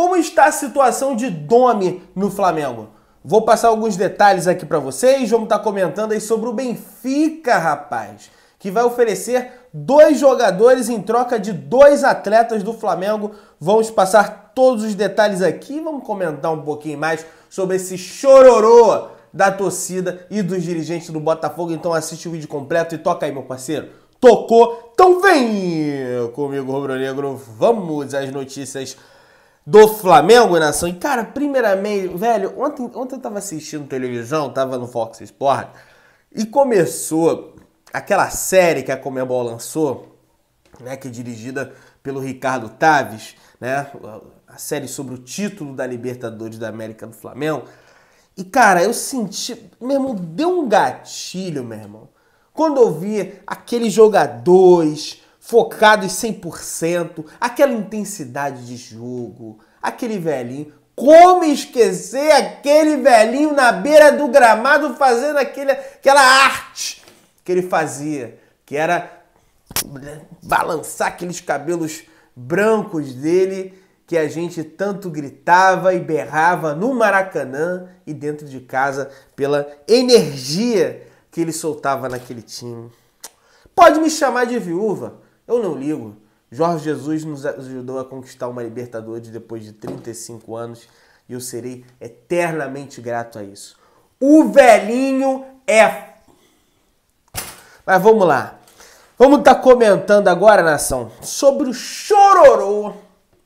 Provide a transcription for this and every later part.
Como está a situação de Domi no Flamengo? Vou passar alguns detalhes aqui para vocês, vamos estar tá comentando aí sobre o Benfica, rapaz, que vai oferecer dois jogadores em troca de dois atletas do Flamengo. Vamos passar todos os detalhes aqui, vamos comentar um pouquinho mais sobre esse chororô da torcida e dos dirigentes do Botafogo. Então assiste o vídeo completo e toca aí, meu parceiro. Tocou? Então vem comigo, Rubro Negro. Vamos às notícias do Flamengo, nação. E, cara, primeiramente, velho, ontem, ontem eu tava assistindo televisão, tava no Fox Sport, e começou aquela série que a Comebol lançou, né, que é dirigida pelo Ricardo Taves, né, a série sobre o título da Libertadores da América do Flamengo. E, cara, eu senti, meu irmão, deu um gatilho, meu irmão. Quando eu vi aqueles jogadores, focados 100%, aquela intensidade de jogo, aquele velhinho. Como esquecer aquele velhinho na beira do gramado fazendo aquele, aquela arte que ele fazia, que era balançar aqueles cabelos brancos dele que a gente tanto gritava e berrava no Maracanã e dentro de casa pela energia que ele soltava naquele time. Pode me chamar de viúva, eu não ligo. Jorge Jesus nos ajudou a conquistar uma Libertadores depois de 35 anos e eu serei eternamente grato a isso. O velhinho é. Mas vamos lá. Vamos estar tá comentando agora, nação, sobre o chororô,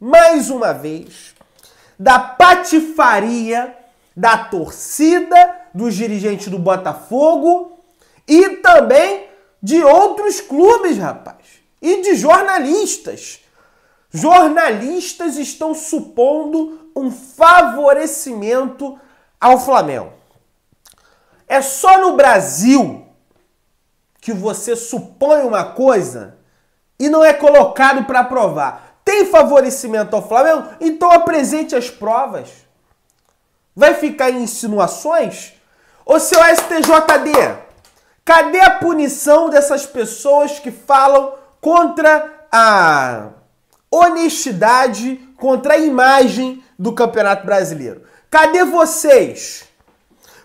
mais uma vez, da patifaria da torcida, dos dirigentes do Botafogo e também de outros clubes, rapaz e de jornalistas. Jornalistas estão supondo um favorecimento ao Flamengo. É só no Brasil que você supõe uma coisa e não é colocado para provar. Tem favorecimento ao Flamengo? Então apresente as provas. Vai ficar em insinuações? Ô seu STJD, cadê a punição dessas pessoas que falam contra a honestidade, contra a imagem do Campeonato Brasileiro. Cadê vocês?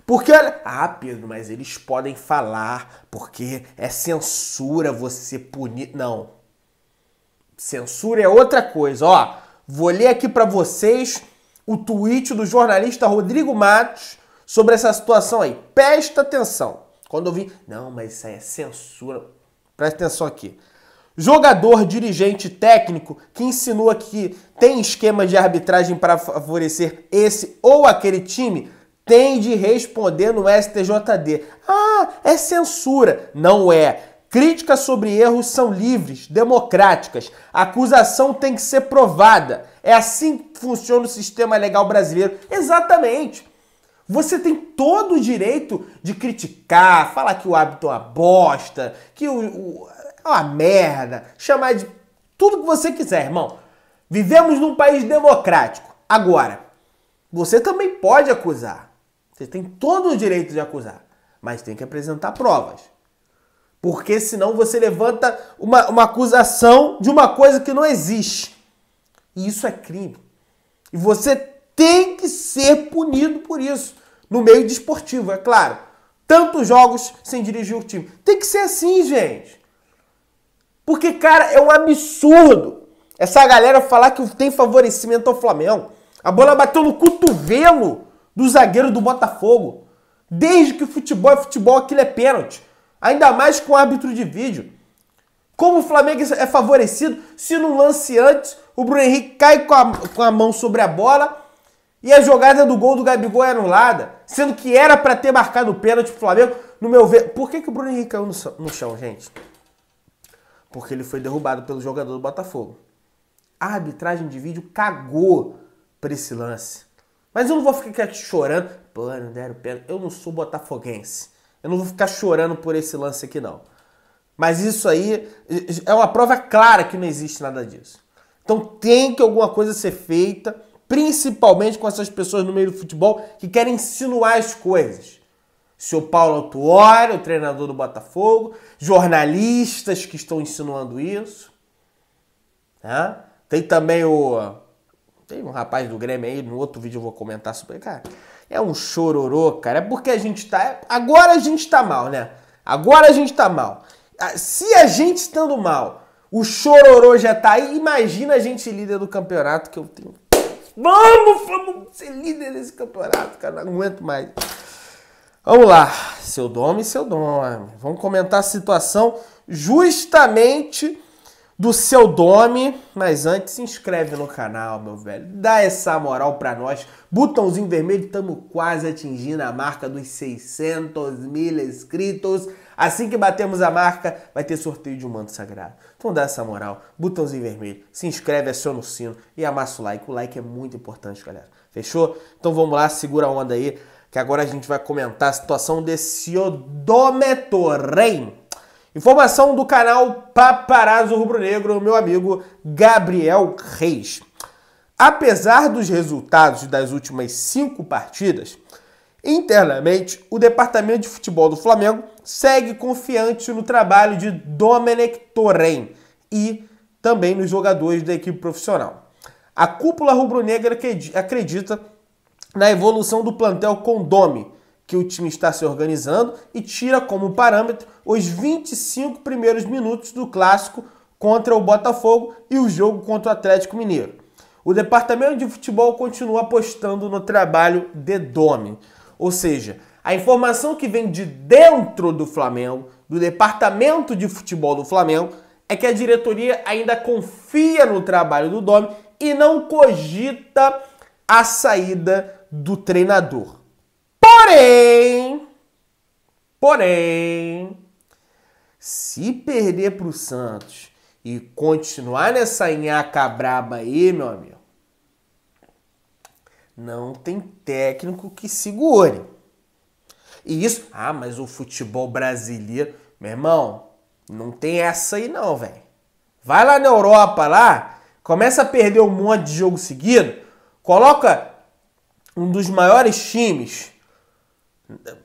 Porque olha. Ah, Pedro, mas eles podem falar porque é censura você punir. Não. Censura é outra coisa. Ó, vou ler aqui para vocês o tweet do jornalista Rodrigo Matos sobre essa situação aí. Presta atenção. Quando eu vi. Não, mas isso aí é censura. Presta atenção aqui. Jogador, dirigente, técnico que insinua que tem esquema de arbitragem para favorecer esse ou aquele time tem de responder no STJD. Ah, é censura. Não é. Críticas sobre erros são livres, democráticas. A acusação tem que ser provada. É assim que funciona o sistema legal brasileiro. Exatamente. Você tem todo o direito de criticar, falar que o hábito é uma bosta, que o, o é uma merda, chamar de tudo que você quiser, irmão. Vivemos num país democrático. Agora, você também pode acusar. Você tem todo o direito de acusar, mas tem que apresentar provas. Porque senão você levanta uma, uma acusação de uma coisa que não existe. E isso é crime. E você tem que ser punido por isso. No meio desportivo, de é claro. Tantos jogos sem dirigir o time. Tem que ser assim, gente. Porque, cara, é um absurdo essa galera falar que tem favorecimento ao Flamengo. A bola bateu no cotovelo do zagueiro do Botafogo. Desde que o futebol é futebol, aquilo é pênalti. Ainda mais com árbitro de vídeo. Como o Flamengo é favorecido se no lance antes o Bruno Henrique cai com a, com a mão sobre a bola e a jogada do gol do Gabigol é anulada, sendo que era para ter marcado o pênalti pro Flamengo, no meu ver. Por que, que o Bruno Henrique caiu no, no chão, gente? porque ele foi derrubado pelo jogador do Botafogo. A arbitragem de vídeo cagou para esse lance. Mas eu não vou ficar aqui chorando. Pô, não deram pênalti. Eu não sou botafoguense. Eu não vou ficar chorando por esse lance aqui, não. Mas isso aí é uma prova clara que não existe nada disso. Então tem que alguma coisa ser feita, principalmente com essas pessoas no meio do futebol que querem insinuar as coisas. Seu Paulo Autuori, o treinador do Botafogo, jornalistas que estão insinuando isso. Né? Tem também o. Tem um rapaz do Grêmio aí, no outro vídeo eu vou comentar sobre. Cara, é um chororô, cara. É porque a gente tá. Agora a gente tá mal, né? Agora a gente tá mal. Ah, se a gente estando mal, o chororô já tá aí, imagina a gente líder do campeonato que eu tenho. Vamos, vamos ser líder desse campeonato, cara. Não aguento mais. Vamos lá, seu dono e seu nome. Vamos comentar a situação justamente do seu nome, Mas antes, se inscreve no canal, meu velho. Dá essa moral para nós. Botãozinho vermelho, estamos quase atingindo a marca dos 600 mil inscritos. Assim que batemos a marca, vai ter sorteio de um manto sagrado. Então dá essa moral. Botãozinho vermelho, se inscreve, aciona o sino e amassa o like. O like é muito importante, galera. Fechou? Então vamos lá, segura a onda aí que agora a gente vai comentar a situação desse odometorém. Informação do canal Paparazzo Rubro Negro, meu amigo Gabriel Reis. Apesar dos resultados das últimas cinco partidas, internamente o departamento de futebol do Flamengo segue confiante no trabalho de Domenech Torren e também nos jogadores da equipe profissional. A cúpula rubro-negra acredita na evolução do plantel Condome, que o time está se organizando e tira como parâmetro os 25 primeiros minutos do clássico contra o Botafogo e o jogo contra o Atlético Mineiro. O departamento de futebol continua apostando no trabalho de Domi, ou seja, a informação que vem de dentro do Flamengo, do departamento de futebol do Flamengo, é que a diretoria ainda confia no trabalho do Domi e não cogita a saída do treinador. Porém, porém, se perder para o Santos e continuar nessa nhaca braba aí, meu amigo, não tem técnico que segure. E isso, ah, mas o futebol brasileiro, meu irmão, não tem essa aí não, velho. Vai lá na Europa lá, começa a perder um monte de jogo seguido, coloca um dos maiores times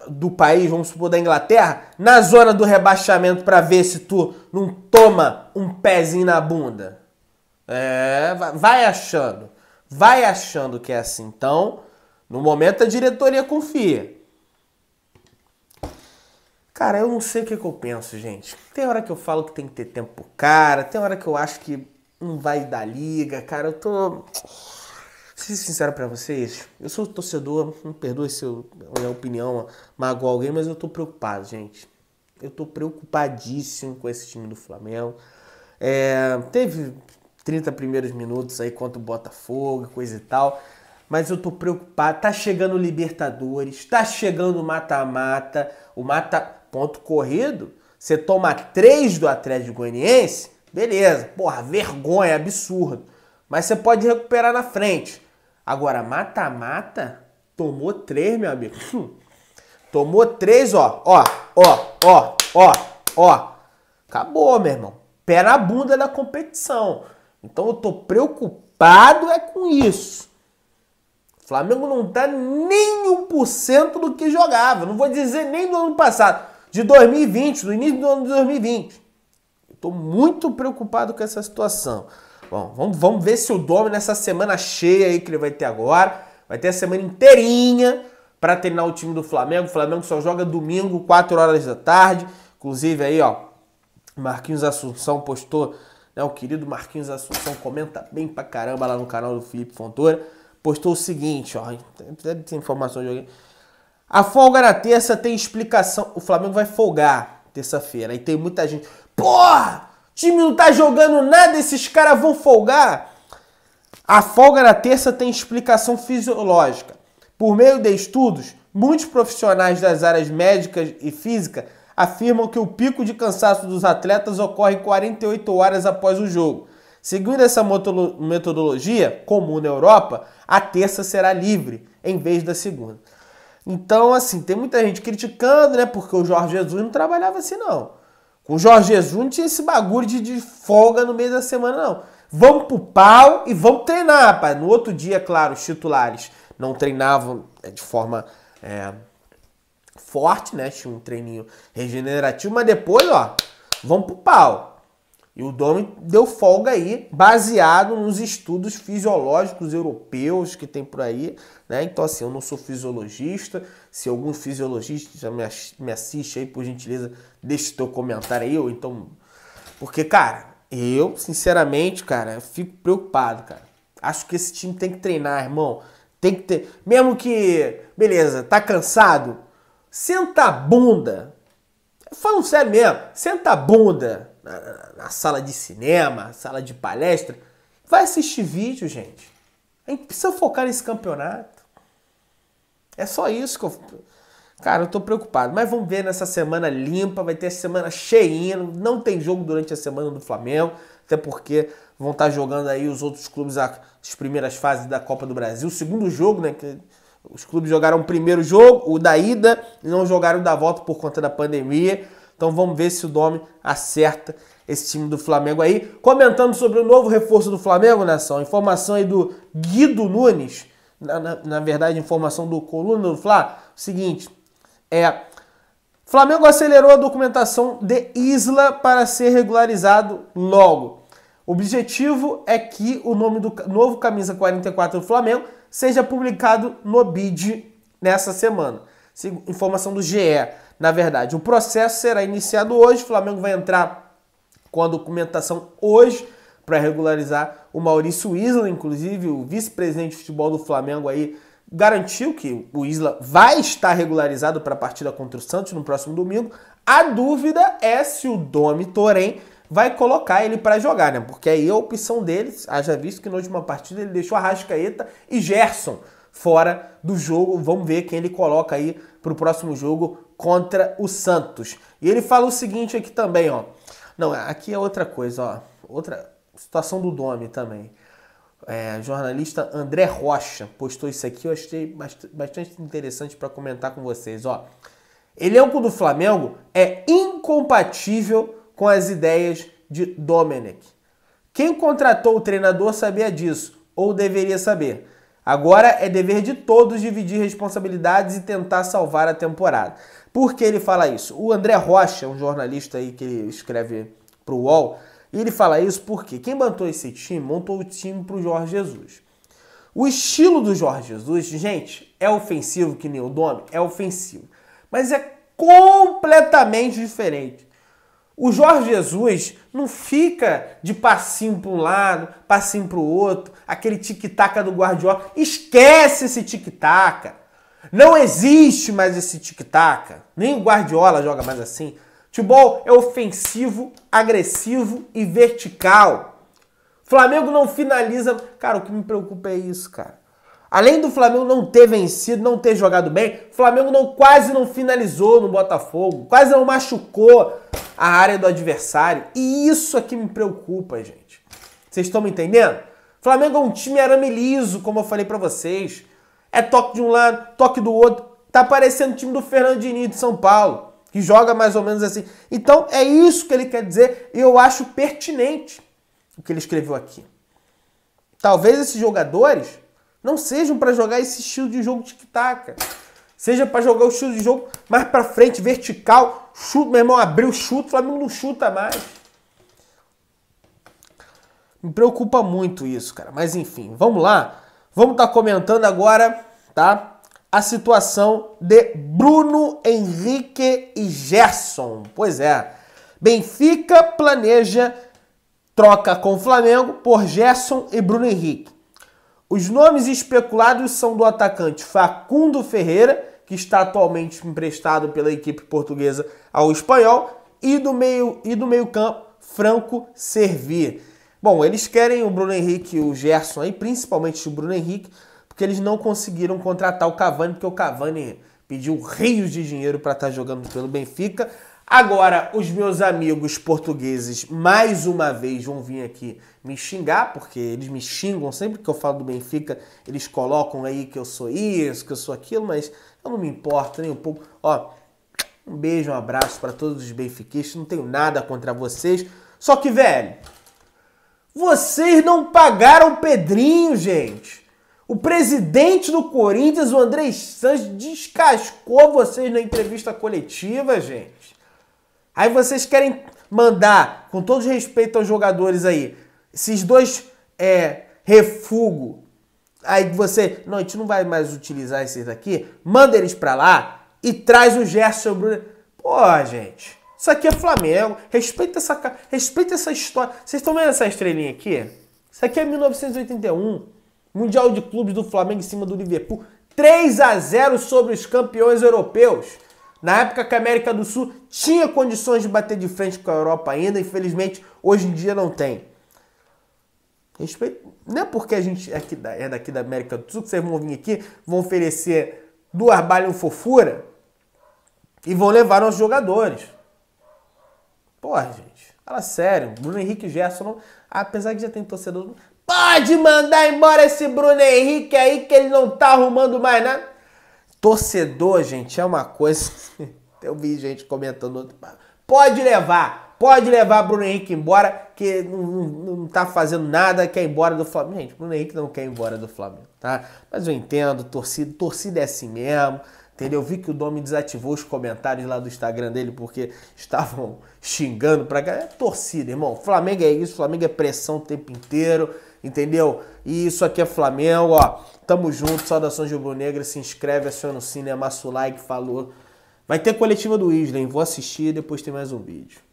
do país, vamos supor, da Inglaterra, na zona do rebaixamento para ver se tu não toma um pezinho na bunda. É, vai achando. Vai achando que é assim. Então, no momento a diretoria confia. Cara, eu não sei o que, que eu penso, gente. Tem hora que eu falo que tem que ter tempo cara, tem hora que eu acho que não vai dar liga, cara. Eu tô ser sincero para vocês, eu sou torcedor, não perdoe se eu, minha opinião magoa alguém, mas eu tô preocupado, gente. Eu tô preocupadíssimo com esse time do Flamengo. É, teve 30 primeiros minutos aí contra o Botafogo, coisa e tal. Mas eu tô preocupado. Tá chegando o Libertadores, tá chegando o mata-mata. O mata ponto corrido, você toma 3 do Atlético Goianiense, beleza. Porra, vergonha, absurdo. Mas você pode recuperar na frente. Agora, mata-mata, tomou três, meu amigo. Hum. Tomou três, ó, ó, ó, ó, ó, ó. Acabou, meu irmão. Pé na bunda da competição. Então eu tô preocupado é com isso. O Flamengo não tá nem cento do que jogava. Não vou dizer nem do ano passado. De 2020, do início do ano de 2020. Eu tô muito preocupado com essa situação. Bom, vamos, vamos ver se o Domi nessa semana cheia aí que ele vai ter agora, vai ter a semana inteirinha para treinar o time do Flamengo. O Flamengo só joga domingo, 4 horas da tarde. Inclusive aí, ó, Marquinhos Assunção postou, né, o querido Marquinhos Assunção comenta bem pra caramba lá no canal do Felipe Fontoura. Postou o seguinte, ó, deve ter informação de alguém. A folga na terça tem explicação. O Flamengo vai folgar terça-feira. E tem muita gente. Porra! O time não tá jogando nada, esses caras vão folgar. A folga na terça tem explicação fisiológica. Por meio de estudos, muitos profissionais das áreas médicas e física afirmam que o pico de cansaço dos atletas ocorre 48 horas após o jogo. Seguindo essa metodologia, comum na Europa, a terça será livre, em vez da segunda. Então, assim, tem muita gente criticando, né? Porque o Jorge Jesus não trabalhava assim, não. Com o Jorge Jesus não tinha esse bagulho de, de folga no meio da semana, não. Vamos pro pau e vamos treinar, rapaz. No outro dia, claro, os titulares não treinavam é, de forma é, forte, né? Tinha um treininho regenerativo, mas depois, ó, vamos pro pau. E o Domi deu folga aí, baseado nos estudos fisiológicos europeus que tem por aí, né? Então, assim, eu não sou fisiologista. Se algum fisiologista já me, me assiste aí, por gentileza, deixa o teu comentário aí, ou então. Porque, cara, eu, sinceramente, cara, fico preocupado, cara. Acho que esse time tem que treinar, irmão. Tem que ter. Mesmo que. Beleza, tá cansado? Senta a bunda. Falando sério mesmo, senta a bunda na, na, na sala de cinema, sala de palestra. Vai assistir vídeo, gente. A gente precisa focar nesse campeonato. É só isso que eu. Cara, eu tô preocupado, mas vamos ver nessa semana limpa, vai ter a semana cheinha, não tem jogo durante a semana do Flamengo, até porque vão estar tá jogando aí os outros clubes as primeiras fases da Copa do Brasil. O segundo jogo, né, que os clubes jogaram o primeiro jogo, o da ida, e não jogaram o da volta por conta da pandemia. Então vamos ver se o Domi acerta esse time do Flamengo aí. Comentando sobre o novo reforço do Flamengo, Nação, informação aí do Guido Nunes, na, na, na verdade informação do Coluna do Fla, seguinte... É. Flamengo acelerou a documentação de Isla para ser regularizado logo. O objetivo é que o nome do novo camisa 44 do Flamengo seja publicado no BID nessa semana. Informação do GE, na verdade. O processo será iniciado hoje. O Flamengo vai entrar com a documentação hoje para regularizar o Maurício Isla, inclusive o vice-presidente de futebol do Flamengo aí garantiu que o Isla vai estar regularizado para a partida contra o Santos no próximo domingo. A dúvida é se o Domi Torém vai colocar ele para jogar, né? Porque aí a opção deles, haja visto que na última partida ele deixou a Rascaeta e Gerson fora do jogo. Vamos ver quem ele coloca aí para o próximo jogo contra o Santos. E ele fala o seguinte aqui também, ó. Não, aqui é outra coisa, ó. Outra situação do Domi também é, jornalista André Rocha postou isso aqui, eu achei bastante interessante para comentar com vocês. Ó, elenco é do Flamengo é incompatível com as ideias de Domenech. Quem contratou o treinador sabia disso, ou deveria saber. Agora é dever de todos dividir responsabilidades e tentar salvar a temporada. Por que ele fala isso? O André Rocha, um jornalista aí que escreve para o UOL, e ele fala isso porque quem montou esse time, montou o time para o Jorge Jesus. O estilo do Jorge Jesus, gente, é ofensivo que nem o nome, é ofensivo. Mas é completamente diferente. O Jorge Jesus não fica de passinho para um lado, passinho para o outro, aquele tic-tac do Guardiola. Esquece esse tic-tac. Não existe mais esse tic-tac. Nem o Guardiola joga mais assim. Futebol é ofensivo, agressivo e vertical. Flamengo não finaliza. Cara, o que me preocupa é isso, cara. Além do Flamengo não ter vencido, não ter jogado bem, Flamengo não, quase não finalizou no Botafogo, quase não machucou a área do adversário. E isso aqui me preocupa, gente. Vocês estão me entendendo? Flamengo é um time arame liso, como eu falei para vocês. É toque de um lado, toque do outro. Tá parecendo o time do Fernandinho de São Paulo que joga mais ou menos assim. Então é isso que ele quer dizer e eu acho pertinente o que ele escreveu aqui. Talvez esses jogadores não sejam para jogar esse estilo de jogo tic-tac, seja para jogar o estilo de jogo mais para frente, vertical, chuta, meu irmão, abriu, chuta, o Flamengo não chuta mais. Me preocupa muito isso, cara. Mas enfim, vamos lá. Vamos estar tá comentando agora, tá? a situação de Bruno Henrique e Gerson. Pois é. Benfica planeja troca com Flamengo por Gerson e Bruno Henrique. Os nomes especulados são do atacante Facundo Ferreira, que está atualmente emprestado pela equipe portuguesa ao espanhol, e do meio e do meio-campo Franco Servir. Bom, eles querem o Bruno Henrique e o Gerson aí, principalmente o Bruno Henrique, porque eles não conseguiram contratar o Cavani, porque o Cavani pediu rios de dinheiro para estar tá jogando pelo Benfica. Agora, os meus amigos portugueses, mais uma vez, vão vir aqui me xingar, porque eles me xingam sempre que eu falo do Benfica, eles colocam aí que eu sou isso, que eu sou aquilo, mas eu não me importo nem um pouco. Ó, um beijo, um abraço para todos os benfiquistas, não tenho nada contra vocês. Só que, velho, vocês não pagaram o Pedrinho, gente. O presidente do Corinthians, o André Santos, descascou vocês na entrevista coletiva, gente. Aí vocês querem mandar, com todo respeito aos jogadores aí, esses dois é, refugo. Aí você, não, a gente não vai mais utilizar esses daqui, manda eles pra lá e traz o Gerson Bruno. Pô, gente, isso aqui é Flamengo. Respeita essa, respeita essa história. Vocês estão vendo essa estrelinha aqui? Isso aqui é 1981. Mundial de Clubes do Flamengo em cima do Liverpool. 3 a 0 sobre os campeões europeus. Na época que a América do Sul tinha condições de bater de frente com a Europa ainda, infelizmente hoje em dia não tem. Respeito. Não é porque a gente é, aqui da, é daqui da América do Sul que vocês vão vir aqui, vão oferecer do arbalho e fofura e vão levar nossos jogadores. Porra, gente. Fala sério. Bruno Henrique Gerson, não, apesar que já tem torcedor, Pode mandar embora esse Bruno Henrique aí que ele não tá arrumando mais nada. Né? Torcedor, gente, é uma coisa. Eu vi gente comentando outro. Pode levar, pode levar Bruno Henrique embora, que não, não, não tá fazendo nada, quer ir embora do Flamengo. Gente, Bruno Henrique não quer ir embora do Flamengo, tá? Mas eu entendo, torcida, torcida é assim mesmo. Entendeu? Eu vi que o Domi desativou os comentários lá do Instagram dele porque estavam xingando pra galera. É torcida, irmão. Flamengo é isso, Flamengo é pressão o tempo inteiro entendeu? E isso aqui é Flamengo, ó. Tamo junto, saudações rubro-negra, se inscreve, aciona o sino, amassa o like, falou. Vai ter coletiva do Isla, Vou assistir, depois tem mais um vídeo.